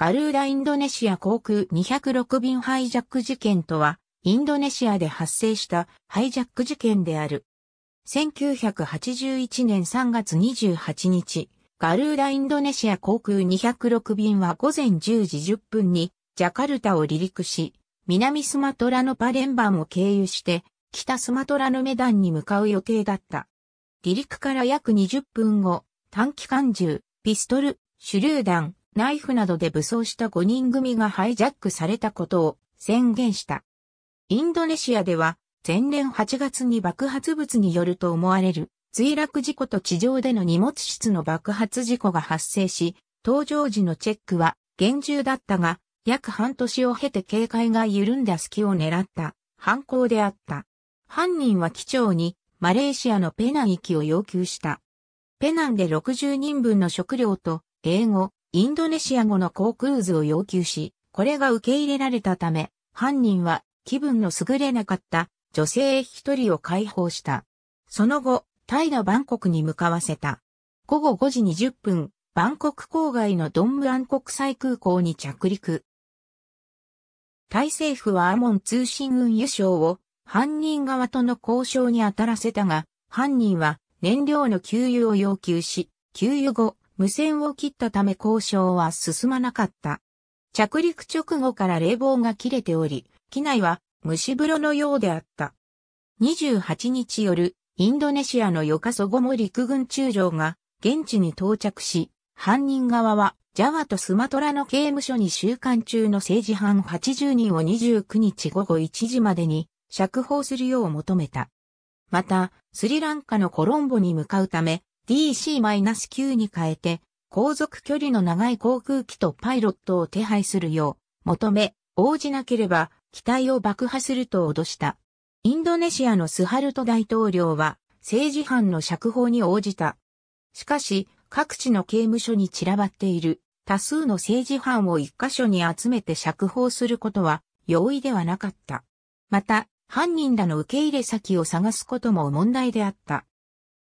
ガルーダ・インドネシア航空206便ハイジャック事件とは、インドネシアで発生したハイジャック事件である。1981年3月28日、ガルーダ・インドネシア航空206便は午前10時10分にジャカルタを離陸し、南スマトラのパレンバンを経由して、北スマトラのメダンに向かう予定だった。離陸から約20分後、短期間銃、ピストル、手榴弾、ナイフなどで武装した5人組がハイジャックされたことを宣言した。インドネシアでは、前年8月に爆発物によると思われる墜落事故と地上での荷物室の爆発事故が発生し、搭乗時のチェックは厳重だったが、約半年を経て警戒が緩んだ隙を狙った犯行であった。犯人は機長にマレーシアのペナン行きを要求した。ペナンで60人分の食料と英語、インドネシア語の航空図を要求し、これが受け入れられたため、犯人は気分の優れなかった女性一人を解放した。その後、タイのバンコクに向かわせた。午後5時20分、バンコク郊外のドンムアン国際空港に着陸。タイ政府はアモン通信運輸省を犯人側との交渉に当たらせたが、犯人は燃料の給油を要求し、給油後、無線を切ったため交渉は進まなかった。着陸直後から冷房が切れており、機内は蒸し風呂のようであった。28日夜、インドネシアのヨカソゴモ陸軍中将が現地に到着し、犯人側はジャワとスマトラの刑務所に収監中の政治犯80人を29日午後1時までに釈放するよう求めた。また、スリランカのコロンボに向かうため、DC-9 に変えて、航続距離の長い航空機とパイロットを手配するよう求め、応じなければ機体を爆破すると脅した。インドネシアのスハルト大統領は政治犯の釈放に応じた。しかし、各地の刑務所に散らばっている多数の政治犯を一箇所に集めて釈放することは容易ではなかった。また、犯人らの受け入れ先を探すことも問題であった。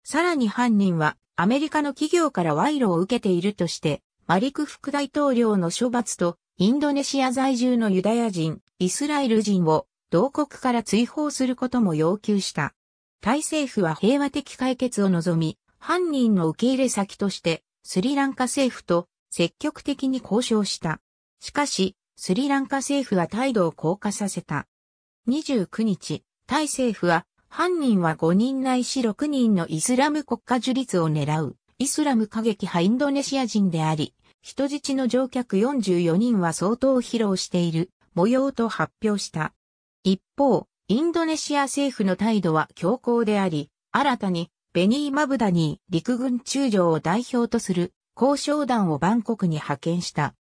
さらに犯人はアメリカの企業から賄賂を受けているとして、マリク副大統領の処罰と、インドネシア在住のユダヤ人、イスラエル人を同国から追放することも要求した。タイ政府は平和的解決を望み、犯人の受け入れ先としてスリランカ政府と積極的に交渉した。しかし、スリランカ政府は態度を硬化させた。29日、タイ政府は犯人は5人ないし6人のイスラム国家樹立を狙う、イスラム過激派インドネシア人であり、人質の乗客44人は相当披露している模様と発表した。一方、インドネシア政府の態度は強硬であり、新たにベニー・マブダニー陸軍中将を代表とする交渉団をバンコクに派遣した。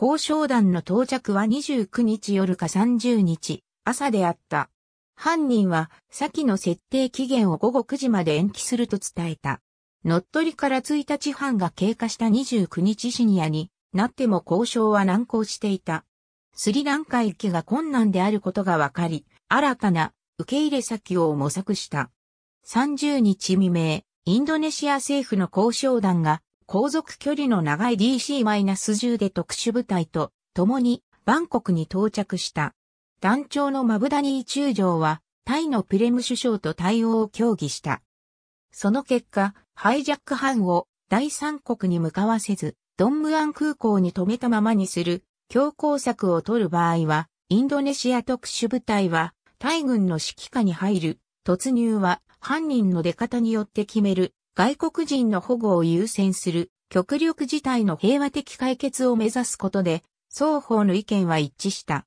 交渉団の到着は29日夜か30日朝であった。犯人は、先の設定期限を午後9時まで延期すると伝えた。乗っ取りから1日半が経過した29日シニアになっても交渉は難航していた。スリランカ行きが困難であることが分かり、新たな受け入れ先を模索した。30日未明、インドネシア政府の交渉団が航続距離の長い DC-10 で特殊部隊と共にバンコクに到着した。団長のマブダニー中将は、タイのプレム首相と対応を協議した。その結果、ハイジャック犯を第三国に向かわせず、ドンムアン空港に止めたままにする強硬策を取る場合は、インドネシア特殊部隊は、タイ軍の指揮下に入る、突入は犯人の出方によって決める、外国人の保護を優先する、極力事態の平和的解決を目指すことで、双方の意見は一致した。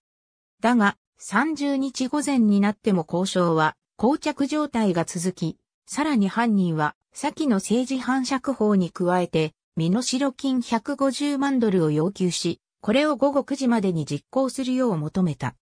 だが、30日午前になっても交渉は膠着状態が続き、さらに犯人は先の政治反釈法に加えて、身代金150万ドルを要求し、これを午後9時までに実行するよう求めた。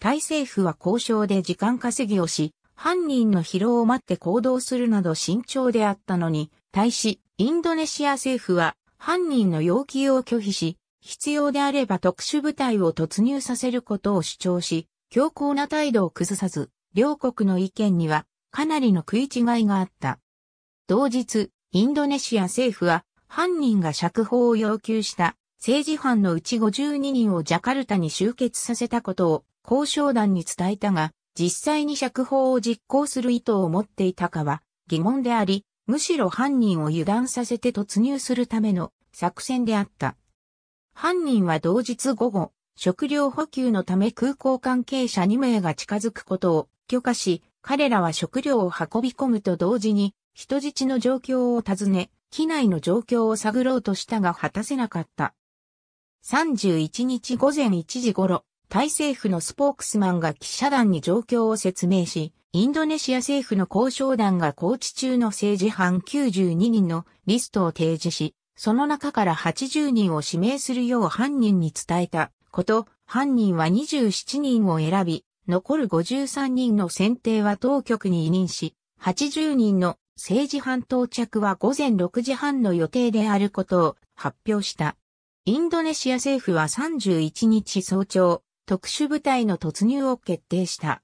タイ政府は交渉で時間稼ぎをし、犯人の疲労を待って行動するなど慎重であったのに、対し、インドネシア政府は犯人の要求を拒否し、必要であれば特殊部隊を突入させることを主張し、強硬な態度を崩さず、両国の意見にはかなりの食い違いがあった。同日、インドネシア政府は犯人が釈放を要求した政治犯のうち52人をジャカルタに集結させたことを交渉団に伝えたが、実際に釈放を実行する意図を持っていたかは疑問であり、むしろ犯人を油断させて突入するための作戦であった。犯人は同日午後、食料補給のため空港関係者2名が近づくことを許可し、彼らは食料を運び込むと同時に、人質の状況を尋ね、機内の状況を探ろうとしたが果たせなかった。31日午前1時頃、タイ政府のスポークスマンが記者団に状況を説明し、インドネシア政府の交渉団が高知中の政治犯92人のリストを提示し、その中から80人を指名するよう犯人に伝えたこと、犯人は27人を選び、残る53人の選定は当局に委任し、80人の政治犯到着は午前6時半の予定であることを発表した。インドネシア政府は31日早朝、特殊部隊の突入を決定した。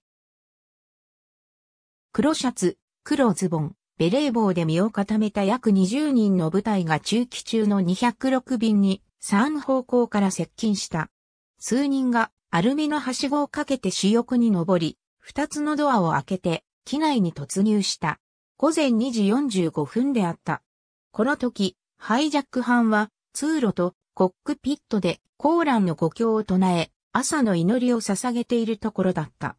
黒シャツ、黒ズボン、ベレー帽で身を固めた約20人の部隊が中期中の206便に3方向から接近した。数人がアルミのはしごをかけて主翼に登り、二つのドアを開けて機内に突入した。午前2時45分であった。この時、ハイジャック班は通路とコックピットでコーランの故郷を唱え、朝の祈りを捧げているところだった。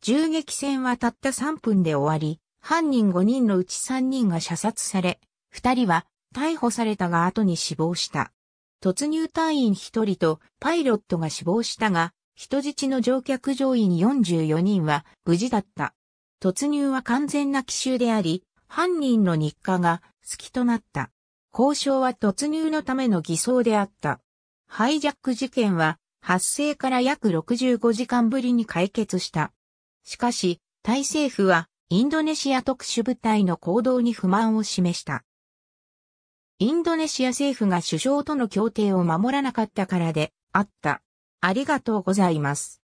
銃撃戦はたった3分で終わり、犯人5人のうち3人が射殺され、2人は逮捕されたが後に死亡した。突入隊員1人とパイロットが死亡したが、人質の乗客乗員44人は無事だった。突入は完全な奇襲であり、犯人の日課が隙となった。交渉は突入のための偽装であった。ハイジャック事件は発生から約65時間ぶりに解決した。しかし、タイ政府はインドネシア特殊部隊の行動に不満を示した。インドネシア政府が首相との協定を守らなかったからであった。ありがとうございます。